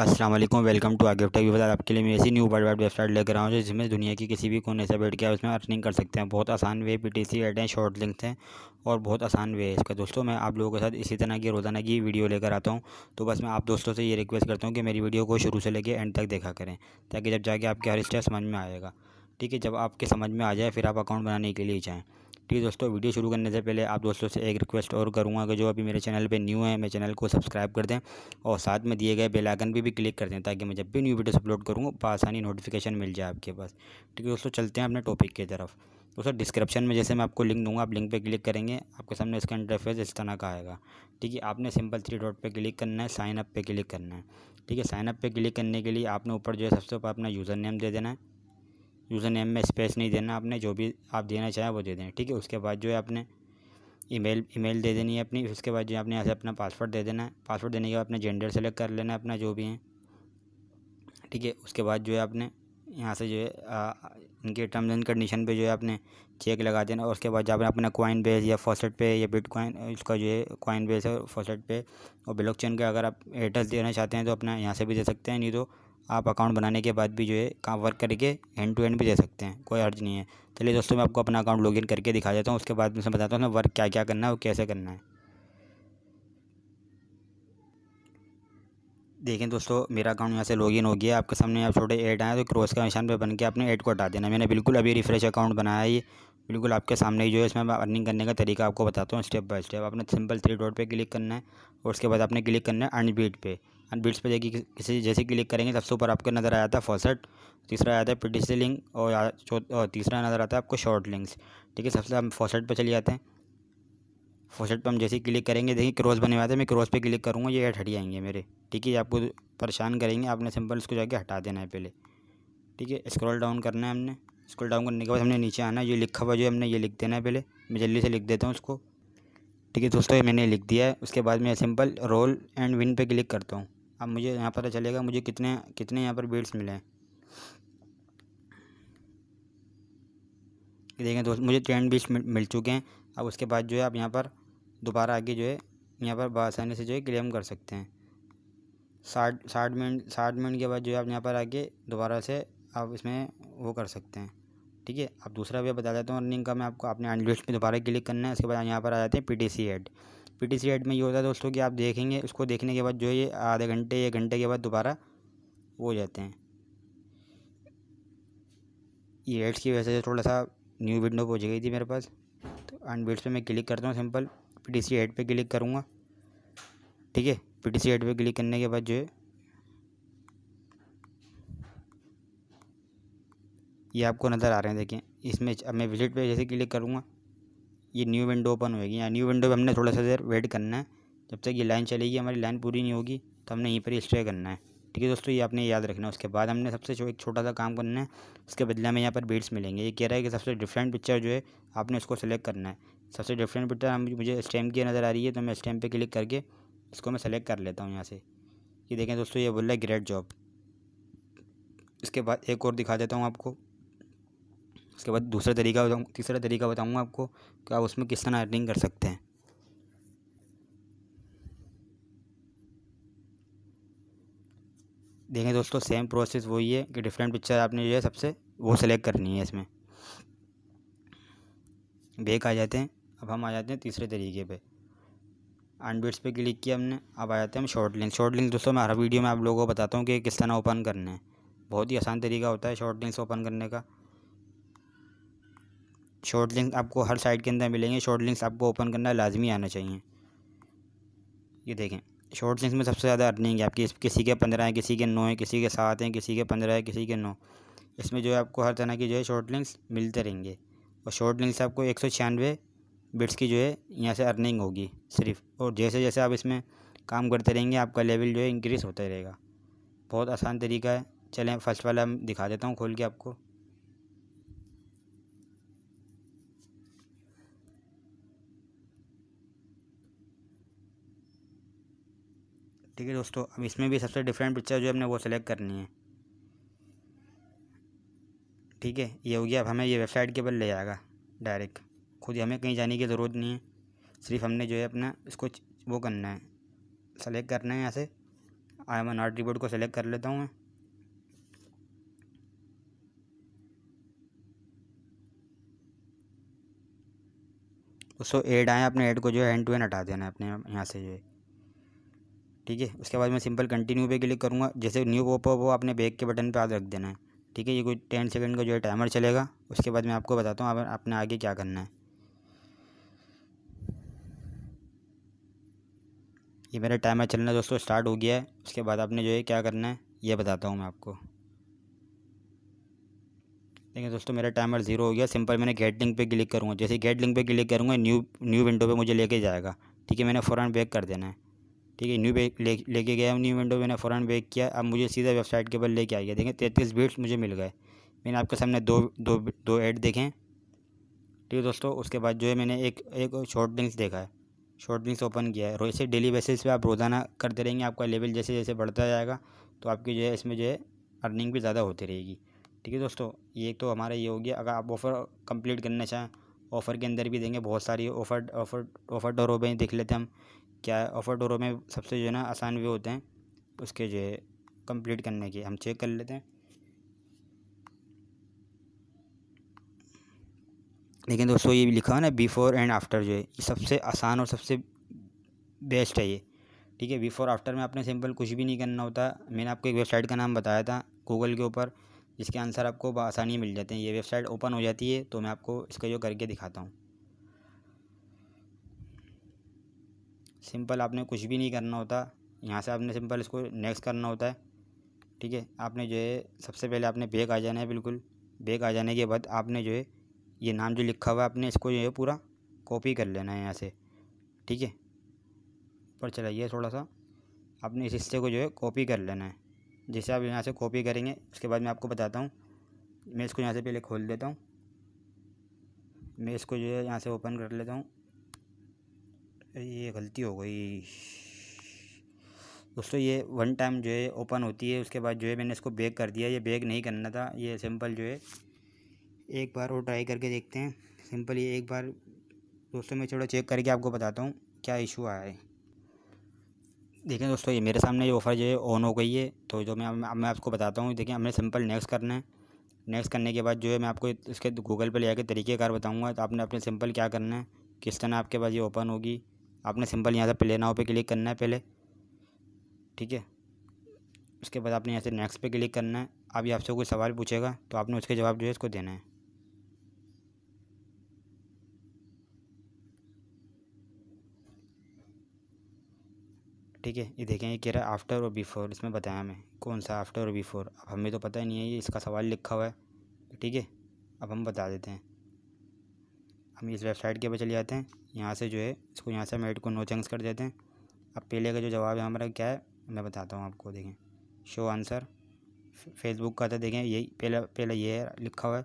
Aslam welcome to आगे tech विवाद आपके लिए मैं ऐसी न्यू वर्ल्ड वाइड वेबसाइट लेकर आऊँ जिसमें दुनिया की किसी भी कोने से बैठ के उसमें अर्निंग कर सकते हैं बहुत आसान way P T C ad हैं शॉर्ट लिंक्स हैं और बहुत आसान वे है इसका दोस्तों मैं आप लोगों के साथ इसी तरह की रोज़ाना की वीडियो लेकर आता हूँ तो बस मैं आप दोस्तों से ये रिक्वेस्ट करता हूँ कि मेरी वीडियो को शुरू से लेकर एंड तक देखा करें ताकि जब जाके आपके हर स्टेप समझ में आएगा ठीक है जब आपके समझ में आ जाए फिर आप अकाउंट बनाने के लिए जाएँ ठीक दोस्तों वीडियो शुरू करने से पहले आप दोस्तों से एक रिक्वेस्ट और करूँगा कि जो अभी मेरे चैनल पे न्यू है मेरे चैनल को सब्सक्राइब कर दें और साथ में दिए गए बेल आइकन भी, भी क्लिक कर दें ताकि मैं जब भी न्यू वीडियोस अपलोड करूँ आसानी नोटिफिकेशन मिल जाए आपके पास ठीक है दोस्तों चलते हैं अपने टॉपिक की तरफ दोस्तों डिस्क्रिप्शन में जैसे मैं आपको लिंक दूंगा आप लिंक पे क्लिक करेंगे आपके सामने इसका इंटरफेस इस तरह का आएगा ठीक है आपने सिंपल थ्री डॉट पे क्लिक करना है साइन अप पे क्लिक करना है ठीक है साइन अप पे क्लिक करने के लिए आपने ऊपर जो है सबसे ऊपर अपना यूज़र नेम दे देना है यूज़र नेम में स्पेस नहीं देना आपने जो भी आप देना चाहें वो दे देना ठीक है उसके बाद जो है आपने ईमेल ईमेल दे देनी है अपनी उसके बाद जो आपने यहाँ से अपना पासवर्ड दे देना है पासवर्ड देने के बाद अपने जेंडर सेलेक्ट कर लेना है अपना जो भी है ठीक है उसके बाद जो है आपने यहाँ से जो है इनके टर्म्स एंड कंडीशन पे जो है आपने चेक लगा देना और उसके बाद जब आपने कॉइन बेस या फॉसेट पे या बिट कॉइन उसका जो है कॉइन बेस है फॉसेट पे और ब्लॉक चेन का अगर आप एड्रेस देना चाहते हैं तो अपना यहाँ से भी दे सकते हैं नहीं तो आप अकाउंट बनाने के बाद भी जो है काम वर्क करके एंड टू एंड भी दे सकते हैं कोई हर्ज नहीं है चलिए दोस्तों मैं आपको अपना अकाउंट लॉगिन करके दिखा देता हूँ उसके बाद मैं बताता हूँ वर्क क्या क्या करना है और कैसे करना है देखें दोस्तों मेरा अकाउंट यहाँ से लॉगिन हो गया आपके सामने आप छोटे ऐड आए तो क्रॉस का निशान पर बन के आपने ऐड को हटा देना मैंने बिल्कुल अभी रिफ्रेश अकाउंट बनाया ये बिल्कुल आपके सामने ही जो है इसमें मैं अर्निंग करने का तरीका आपको बताता हूँ स्टेप बाय स्टेप आपने सिंपल थ्री डॉट पे क्लिक करना है और उसके बाद आपने क्लिक करना है अनबीट पे एंड बिट्स पर जाएगी किसी जैसे क्लिक करेंगे सबसे ऊपर आपको नज़र आया था फॉसेट तीसरा आया था पीटीसी लिंक और तीसरा नज़र आता है आपको शॉर्ट लिंक्स ठीक है सबसे हम फॉसेट पर चले जाते हैं फॉसेट पर हम जैसे क्लिक करेंगे देखिए क्रॉस बने हुए थे मैं क्रॉस पर क्लिक करूँगा ये ऐड हट जाएंगे मेरे ठीक है आपको परेशान करेंगे आपने सिंपल इसको जाके हटा देना है पहले ठीक है स्क्रॉल डाउन करना है हमने स्क्रॉल डाउन करने के बाद हमने नीचे आना है ये लिखा हुआ जो हमने ये लिख देना है पहले मैं जल्दी से लिख देता हूँ उसको ठीक है दोस्तों ये मैंने लिख दिया है उसके बाद मैं सिंपल रोल एंड विन पे क्लिक करता हूँ अब मुझे यहाँ पता चलेगा मुझे कितने कितने यहाँ पर बीट्स मिले हैं देखें दोस्त मुझे टेन बीट्स मिल चुके हैं अब उसके बाद जो है आप यहाँ पर दोबारा आगे जो है यहाँ पर बसानी से जो है क्लेम कर सकते हैं साठ साठ मिनट साठ मिनट के बाद जो है आप यहाँ पर आके दोबारा से आप इसमें वो कर सकते हैं ठीक है अब दूसरा भी बता देता हूँ अर्निंग का मैं आपको अपने अनलिस्ट में दोबारा क्लिक करना है उसके बाद यहाँ पर आ जाते हैं P T C ad P T में ये होता है दोस्तों कि आप देखेंगे उसको देखने के बाद जो ये आधे घंटे या घंटे के बाद दोबारा हो जाते हैं ये एड्स की वजह से थोड़ा सा न्यू विंडो पहुँच गई थी मेरे पास तो अनबिट्स पे मैं क्लिक करता हूँ simple P T C ad पर क्लिक करूँगा ठीक है पी टी सी एड पर क्लिक करने के बाद जो है ये आपको नज़र आ रहे हैं देखें इसमें अब मैं विजिट पे जैसे क्लिक करूँगा ये न्यू विंडो ओपन होगी यहाँ न्यू विंडो पर हमने थोड़ा सा देर वेट करना है जब तक ये लाइन चलेगी हमारी लाइन पूरी नहीं होगी तो हमने यहीं पर स्ट्रे करना है ठीक है दोस्तों ये आपने याद रखना है उसके बाद हमने सबसे एक छोटा सा काम करना है उसके बदले में यहाँ पर बीट्स मिलेंगे ये कह रहा है कि सबसे डिफरेंट पिक्चर जो है आपने उसको सेलेक्ट करना है सबसे डिफरेंट पिक्चर हम मुझे स्टैम्प की नज़र आ रही है तो मैं स्टैम्प पे क्लिक करके इसको मैं सेलेक्ट कर लेता हूँ यहाँ से ये देखें दोस्तों ये बोल रहा है ग्रेट जॉब इसके बाद एक और दिखा देता हूँ आपको उसके बाद दूसरा तरीका बताऊँ तीसरा तरीका बताऊँगा आपको कि आप उसमें किस तरह अर्निंग कर सकते हैं देखें दोस्तों सेम प्रोसेस वही है कि डिफरेंट पिक्चर आपने जो है सबसे वो सेलेक्ट करनी है इसमें बेक आ जाते हैं अब हम आ जाते हैं तीसरे तरीके पे अनबिट्स पे क्लिक किया हमने अब आ जाते हैं हम शॉर्ट लिंक शॉर्ट लिंक दोस्तों मैं हर वीडियो में आप लोगों को बताता हूँ कि किस तरह ओपन करना है बहुत ही आसान तरीका होता है शॉर्ट लिंक्स ओपन करने का शॉर्ट लिंक आपको हर साइट के अंदर मिलेंगे शॉर्ट लिंक्स आपको ओपन करना लाजमी आना चाहिए ये देखें शॉर्ट लिंक्स में सबसे ज़्यादा अर्निंग है आपकी किसी के पंद्रह हैं किसी के नौ हैं किसी के सात हैं किसी के पंद्रह हैं किसी के नौ इसमें जो है आपको हर तरह की जो है शॉर्ट लिंक्स मिलते रहेंगे और शॉर्ट लिंक्स आपको एक सौ छियानवे बिट्स की जो है यहाँ से अर्निंग होगी सिर्फ और जैसे जैसे आप इसमें काम करते रहेंगे आपका लेवल जो है इंक्रीज़ होता रहेगा बहुत आसान तरीका है चलें फर्स्ट वाला दिखा देता हूँ खोल के आपको ठीक है दोस्तों अब इसमें भी सबसे डिफरेंट पिक्चर जो है हमने वो सेलेक्ट करनी है ठीक है ये हो गया अब हमें ये वेबसाइट के बल ले जाएगा डायरेक्ट खुद हमें कहीं जाने की ज़रूरत नहीं है सिर्फ हमने जो है अपना इसको वो करना है सेलेक्ट करना है यहाँ से I am not art report को सेलेक्ट कर लेता हूँ मैं उसको एड आए अपने एड को जो है हैंड टू हैंड हटा देना है अपने यहाँ से जो है ठीक है उसके बाद मैं सिंपल कंटिन्यू पे क्लिक करूँगा जैसे न्यू पॉप हो आपने बैक के बटन पे आज रख देना है ठीक है ये कोई टेन सेकंड का जो है टाइमर चलेगा उसके बाद मैं आपको बताता हूँ आप, आपने आगे क्या करना है ये मेरा टाइमर चलना दोस्तों स्टार्ट हो गया है उसके बाद आपने जो है क्या करना है ये बताता हूँ मैं आपको देखिए दोस्तों मेरा टाइमर ज़ीरो हो गया सिंपल मैंने गेट लिंक पे क्लिक करूँगा जैसे गेट लिंक पे क्लिक करूँगा न्यू न्यू विंडो पे मुझे लेके जाएगा ठीक है मैंने फ़ौरन बैक कर देना है ठीक है न्यू बैग लेके गया न्यू विंडो मैंने फ़ौरन बैक किया अब मुझे सीधा वेबसाइट के ऊपर लेके आ गया देखें तैंतीस बीट्स मुझे मिल गए मैंने आपके सामने दो दो दो एड देखें ठीक है दोस्तों उसके बाद जो है मैंने एक एक शॉर्ट ड्रिंक्स देखा है शॉर्ट ड्रिंक्स ओपन किया है और इसे डेली बेसिस पे आप रोज़ाना करते रहेंगे आपका लेवल जैसे जैसे बढ़ता जाएगा तो आपकी जो है इसमें जो है अर्निंग भी ज़्यादा होती रहेगी ठीक है दोस्तों ये तो हमारा ये हो गया अगर आप ऑफ़र कम्प्लीट करना चाहें ऑफ़र के अंदर भी देंगे बहुत सारी ऑफ़र ऑफ़र ऑफ़र हो गए देख लेते हैं हम क्या ऑफर डोरो में सबसे जो है ना आसान वे होते हैं उसके जो है कम्प्लीट करने के हम चेक कर लेते हैं लेकिन दोस्तों ये भी लिखा है ना बिफ़ोर एंड आफ्टर जो है ये सबसे आसान और सबसे बेस्ट है ये ठीक है बिफ़ोर आफ्टर में आपने सिंपल कुछ भी नहीं करना होता मैंने आपको एक वेबसाइट का नाम बताया था गूगल के ऊपर जिसके आंसर आपको आसानी मिल जाते हैं ये वेबसाइट ओपन हो जाती है तो मैं आपको इसका जो करके दिखाता हूँ सिंपल आपने कुछ भी नहीं करना होता यहाँ से आपने सिंपल इसको नेक्स्ट करना होता है ठीक है आपने जो है सबसे पहले आपने बैग आ जाना है बिल्कुल बैग आ जाने के बाद आपने जो है ये नाम जो लिखा हुआ है आपने इसको जो है पूरा कॉपी कर लेना है यहाँ से ठीक है पर चलाइए थोड़ा सा आपने इस हिस्से को जो है कॉपी कर लेना है जैसे आप यहाँ से कॉपी करेंगे उसके बाद मैं आपको बताता हूँ मैं इसको यहाँ से पहले खोल देता हूँ मैं इसको जो है यहाँ से ओपन कर लेता हूँ ये गलती हो गई दोस्तों ये वन टाइम जो है ओपन होती है उसके बाद जो है मैंने इसको बैग कर दिया ये बैग नहीं करना था ये सिंपल जो है एक बार और ट्राई करके देखते हैं सिंपल ये एक बार दोस्तों मैं थोड़ा चेक करके आपको बताता हूँ क्या इशू आया है देखें दोस्तों ये मेरे सामने ये ऑफ़र जो है ऑन हो गई है तो जो मैं अब मैं आपको बताता हूँ देखें हमने सिंपल नेक्स्ट करना है नेक्स्ट करने के बाद जो है मैं आपको इसके गूगल पे ले आकर तरीक़ेकार बताऊँगा तो आपने अपने सिंपल क्या करना है किस तरह आपके पास ये ओपन होगी आपने सिंपल यहाँ से प्ले नाव पे क्लिक करना है पहले ठीक है उसके बाद आपने यहाँ से नेक्स्ट पे क्लिक करना है अभी आपसे कोई सवाल पूछेगा तो आपने उसके जवाब जो है इसको देना है ठीक है ये देखें ये कह रहा है आफ्टर और बिफ़ोर इसमें बताया हमें कौन सा आफ्टर और बिफ़ोर अब हमें तो पता ही नहीं है ये इसका सवाल लिखा हुआ है ठीक है अब हम बता देते हैं हम इस वेबसाइट के ऊपर चले जाते हैं यहाँ से जो है इसको यहाँ से हम एड को नो चेंज कर देते हैं अब पहले का जो जवाब है हमारा क्या है मैं बताता हूँ आपको देखें शो आंसर फेसबुक का था तो देखें यही पहला पहला ये है लिखा हुआ है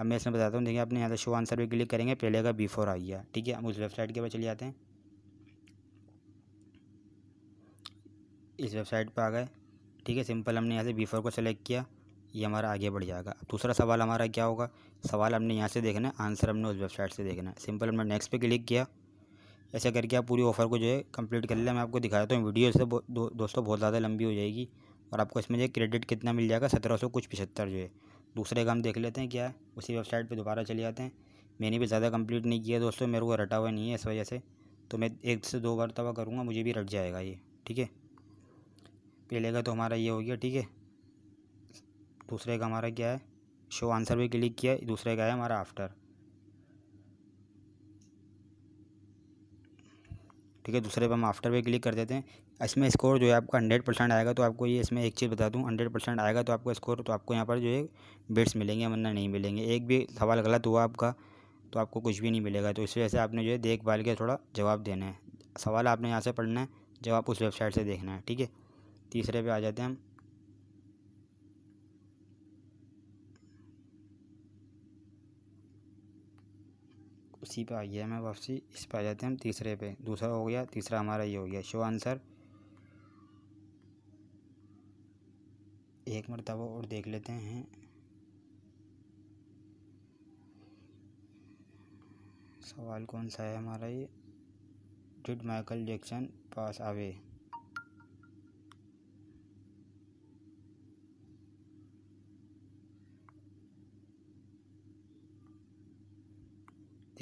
अब मैं इसमें बताता हूँ देखें आपने यहाँ से शो आंसर भी क्लिक करेंगे पहले का बिफोर आ गया ठीक है हम उस वेबसाइट के ऊपर चले जाते हैं इस वेबसाइट पर आ गए ठीक है सिंपल हमने यहाँ से बिफोर को सेलेक्ट किया ये हमारा आगे बढ़ जाएगा अब दूसरा सवाल हमारा क्या होगा सवाल हमने यहाँ से देखना है आंसर हमने उस वेबसाइट से देखना है सिंपल हमने नेक्स्ट पे क्लिक किया ऐसे करके आप पूरी ऑफ़र को जो है कंप्लीट कर लिया मैं आपको दिखा देता हूँ वीडियो से दो, दोस्तों बहुत ज़्यादा लंबी हो जाएगी और आपको इसमें जो क्रेडिट कितना मिल जाएगा सत्रह सौ कुछ पिछहत्तर जो है दूसरे काम देख लेते हैं क्या है उसी वेबसाइट पर दोबारा चले जाते हैं मैंने भी ज़्यादा कंप्लीट नहीं किया दोस्तों मेरे को रटा हुआ नहीं है इस वजह से तो मैं एक से दो बार तबा करूँगा मुझे भी रट जाएगा ये ठीक है पहले का तो हमारा ये हो गया ठीक है दूसरे का हमारा क्या है शो आंसर पे क्लिक किया दूसरे का है हमारा आफ्टर ठीक है दूसरे पे हम आफ्टर पे क्लिक कर देते हैं इसमें स्कोर जो है आपका हंड्रेड परसेंट आएगा तो आपको ये इसमें एक चीज़ बता दूँ हंड्रेड परसेंट आएगा तो आपका स्कोर तो आपको यहाँ पर जो है बेट्स मिलेंगे वरना नहीं मिलेंगे एक भी सवाल गलत हुआ आपका तो आपको कुछ भी नहीं मिलेगा तो इस वजह से आपने जो है देखभाल के थोड़ा जवाब देना है सवाल आपने यहाँ से पढ़ना है जवाब उस वेबसाइट से देखना है ठीक है तीसरे पे आ जाते हैं हम इसी पे आ गया हमें वापसी इस पे आ जाते हैं हम तीसरे पे दूसरा हो गया तीसरा हमारा ये हो गया शो आंसर एक मरतबा और देख लेते हैं सवाल कौन सा है हमारा ये डिड माइकल जैक्सन पास आवे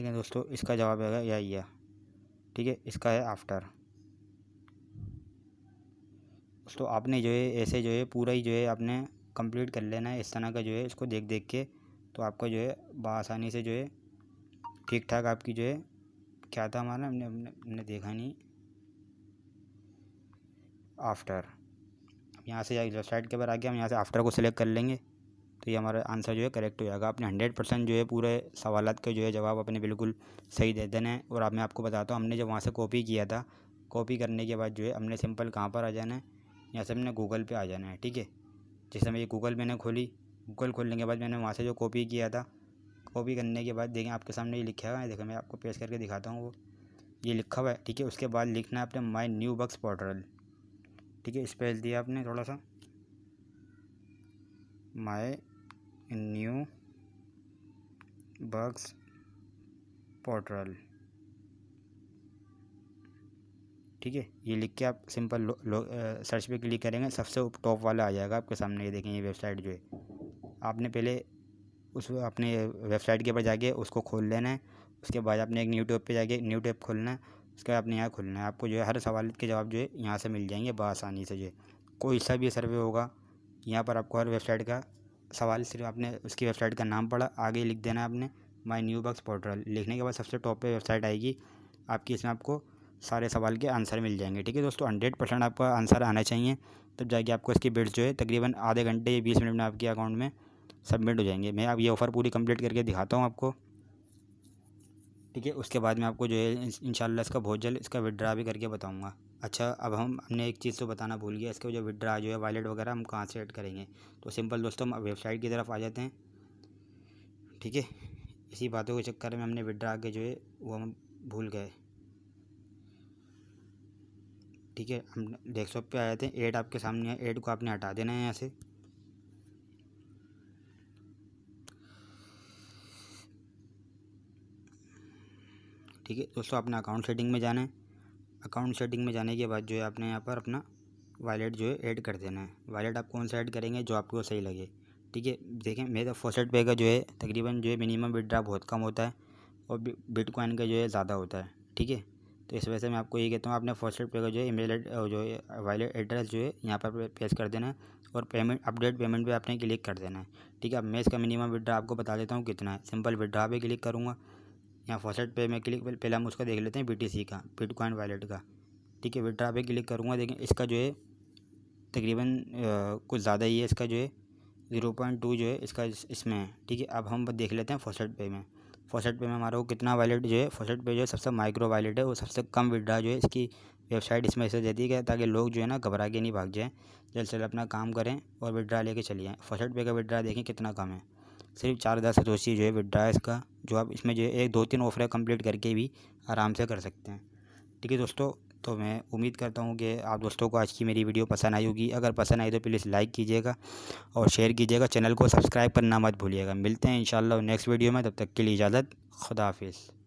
ठीक है दोस्तों इसका जवाब है यही या ठीक है इसका है आफ्टर दोस्तों आपने जो है ऐसे जो है पूरा ही जो है आपने कंप्लीट कर लेना है इस तरह का जो है इसको देख देख के तो आपका जो है बसानी से जो है ठीक ठाक आपकी जो है क्या था हमारा हमने हमने देखा नहीं आफ्टर अब यहाँ से वेबसाइट के आ आके हम यहाँ से आफ्टर को सिलेक्ट कर लेंगे तो ये हमारा आंसर जो है करेक्ट हो जाएगा आपने हंड्रेड परसेंट जो है पूरे सवाल के जो है जवाब अपने बिल्कुल सही दे देना है और अब मैं आपको बताता हूँ हमने जब वहाँ से कॉपी किया था कॉपी करने के बाद जो है हमने सिंपल कहाँ पर आ जाना है यहाँ से हमने गूगल पर आ जाना है ठीक है जैसे मैं ये गूगल मैंने खोली गूगल खोलने के बाद मैंने वहाँ से जो कॉपी किया था कॉपी करने के बाद देखें आपके सामने ये लिखा हुआ है देखें मैं आपको पेश करके दिखाता हूँ वो ये लिखा हुआ है ठीक है उसके बाद लिखना है आपने माई न्यू बक्स पोर्टल ठीक है स्पेस दिया आपने थोड़ा सा माई न्यू बग्स पोर्टल ठीक है ये लिख के आप सिंपल सर्च पे क्लिक करेंगे सबसे टॉप वाला आ जाएगा आपके सामने ये देखें ये वेबसाइट जो है आपने पहले उस अपने वेबसाइट के ऊपर जाके उसको खोल लेना है उसके बाद आपने एक न्यू टैब पे जाके न्यू टैब खोलना है उसके बाद आपने यहाँ खोलना है आपको जो है हर सवाल के जवाब जो है यहाँ से मिल जाएंगे बसानी से जो है कोई सा भी सर्वे होगा यहाँ पर आपको हर वेबसाइट का सवाल सिर्फ आपने उसकी वेबसाइट का नाम पढ़ा आगे लिख देना आपने माई न्यू बक्स पोर्टल लिखने के बाद सबसे टॉप पे वेबसाइट आएगी आपकी इसमें आपको सारे सवाल के आंसर मिल जाएंगे ठीक है दोस्तों हंड्रेड परसेंट आपका आंसर आना चाहिए तब जाके आपको इसकी बिड्स जो है तकरीबन आधे घंटे या बीस मिनट में आपके अकाउंट में सबमिट हो जाएंगे मैं आप ये ऑफ़र पूरी कंप्लीट करके दिखाता हूँ आपको ठीक है उसके बाद में आपको जो है इन इसका बहुत जल्द इसका विड्रा भी करके बताऊँगा अच्छा अब हम हमने एक चीज़ तो बताना भूल गया इसके जो विड्रा जो है वॉलेट वगैरह हम कहाँ से ऐड करेंगे तो सिंपल दोस्तों हम वेबसाइट की तरफ आ जाते हैं ठीक है इसी बातों के चक्कर में हमने विड्रा के जो है वो हम भूल गए ठीक है हम डेस्कटॉप पे आ जाते हैं एड आपके सामने है एड को आपने हटा देना है यहाँ से ठीक है दोस्तों आपने अकाउंट सेटिंग में जाना है अकाउंट सेटिंग में जाने के बाद जो है आपने यहाँ पर अपना वॉलेट जो है ऐड कर देना है वॉलेट आप कौन सा ऐड करेंगे जो आपको सही लगे ठीक है देखें मेरा फोसेट तो पे का जो है तकरीबन जो है मिनिमम विड्रा बहुत कम होता है और बिटकॉइन का जो है ज़्यादा होता है ठीक है तो इस वजह से मैं आपको ये कहता हूँ आपने फर्स्ट पे का जो है ईमेल जो है वॉलेट एड्रेस जो है यहाँ पर पेश कर देना है और पेमेंट अपडेट पेमेंट पे आपने क्लिक कर देना है ठीक है अब मैं इसका मिनिमम विड्रा आपको बता देता हूँ कितना है सिंपल विड्रा पर क्लिक करूँगा यहाँ फॉसेट पे मैं क्लिक पहले हम उसका देख लेते हैं बीटीसी का बिट कॉइन वॉलेट का ठीक है विड्रा पे क्लिक करूँगा देखें इसका जो है तकरीबन कुछ ज़्यादा ही है इसका जो है ज़ीरो पॉइंट टू जो है इसका इसमें है ठीक है अब हम देख लेते हैं फॉसेट पे में फॉसेट पे में हमारा वो कितना वॉलेट जो है फॉसेट पे जो है सबसे माइक्रो वॉलेट है वो सबसे कम विड्रा जो है इसकी वेबसाइट इसमें ऐसे देती है ताकि लोग जो है ना घबरा के नहीं भाग जाएँ जल्द से जल्द अपना काम करें और विड्रा लेके चले जाएँ फॉसेट पे का विड्रा देखें कितना कम है सिर्फ चार हज़ार सतोशी जो है विड्रा इसका जो आप इसमें जो है एक दो तीन ऑफर कंप्लीट करके भी आराम से कर सकते हैं ठीक है दोस्तों तो मैं उम्मीद करता हूँ कि आप दोस्तों को आज की मेरी वीडियो पसंद आई होगी अगर पसंद आई तो प्लीज़ लाइक कीजिएगा और शेयर कीजिएगा चैनल को सब्सक्राइब करना मत भूलिएगा मिलते हैं इंशाल्लाह नेक्स्ट वीडियो में तब तक के लिए इजाज़त खुदा हाफिज़